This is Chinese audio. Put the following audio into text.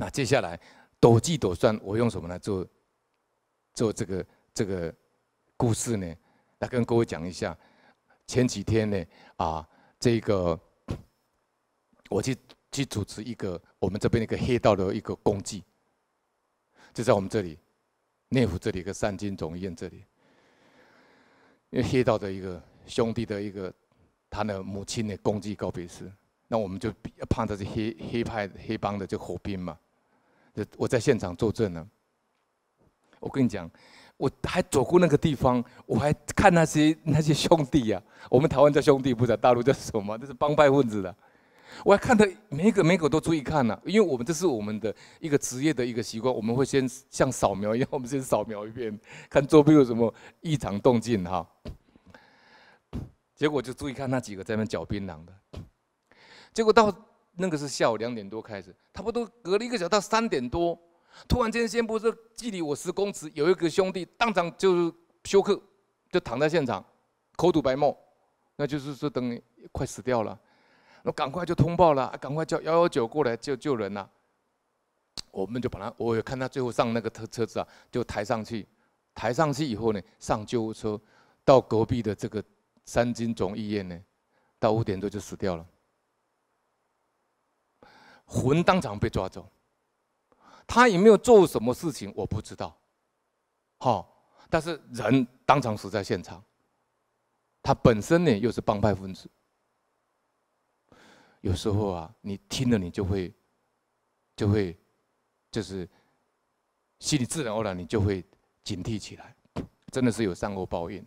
那接下来斗计斗算，我用什么来做做这个这个故事呢？来跟各位讲一下。前几天呢啊，这个我去去组织一个我们这边一个黑道的一个公祭，就在我们这里内湖这里一个善军总医院这里，因为黑道的一个兄弟的一个他的母亲的公祭告别式，那我们就怕他是黑黑派黑帮的就火拼嘛。我在现场作证呢。我跟你讲，我还走过那个地方，我还看那些那些兄弟呀，我们台湾叫兄弟，不是大陆叫什么？这是帮派分子的。我还看的，每一个每一个都注意看呢，因为我们这是我们的一个职业的一个习惯，我们会先像扫描一样，我们先扫描一遍，看周边有什么异常动静哈。结果就注意看那几个在那嚼槟榔的，结果到。那个是下午两点多开始，差不多隔了一个小时到三点多，突然间先不说距离我十公尺有一个兄弟当场就是休克，就躺在现场，口吐白沫，那就是说等快死掉了，那赶快就通报了，赶快叫幺幺九过来救救人呐。我们就把他，我有看他最后上那个车车子啊，就抬上去，抬上去以后呢，上救护车，到隔壁的这个三军总医院呢，到五点多就死掉了。魂当场被抓走，他也没有做什么事情，我不知道，好，但是人当场死在现场。他本身呢又是帮派分子，有时候啊，你听了你就会，就会，就是，心里自然而然你就会警惕起来，真的是有善恶报应。